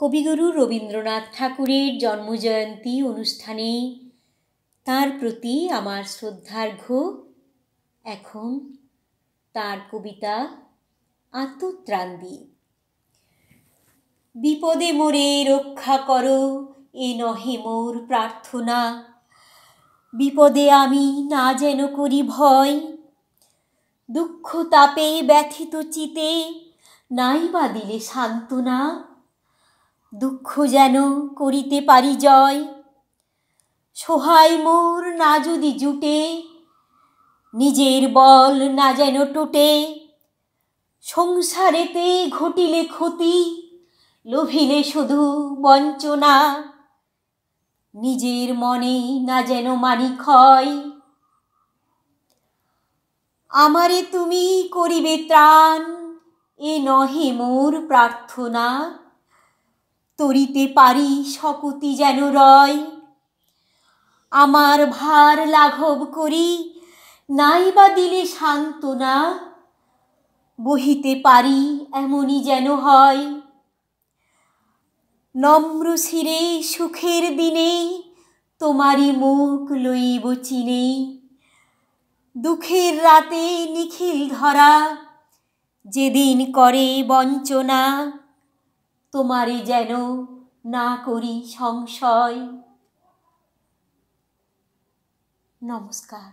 কবিগুরু রবীন্দ্রনাথ ঠাকুরের জন্মজয়ন্তী অনুষ্ঠানে তার প্রতি আমার শ্রদ্ধার্ঘ্য এখন তার কবিতা আত্মত্রাণ আত্মত্রান্দি বিপদে মোরে রক্ষা করো এ নহে মোর প্রার্থনা বিপদে আমি না যেন করি ভয় দুঃখ তাপে ব্যথিত চিতে নাই বা দিলে সান্ত্বনা দুঃখ যেন করিতে পারি জয় সোহায় মোর না যদি জুটে নিজের বল না যেন টুটে সংসারেতে ঘটিলে ক্ষতি লোভিলে শুধু বঞ্চনা নিজের মনে না যেন মানি ক্ষয় আমারে তুমি করিবে ত্রাণ এ নহে মোর প্রার্থনা তরিতে পারি শকুতি যেন রয় আমার ভার লাঘব করি নাইবা দিলে সান্ত্বনা বহিতে পারি এমনই যেন হয় নম্র শিরে সুখের দিনে তোমারই মুখ লইব চিনে দুঃখের রাতে নিখিল ধরা যেদিন করে বঞ্চনা তোমারই যেন না করি সংশয় নমস্কার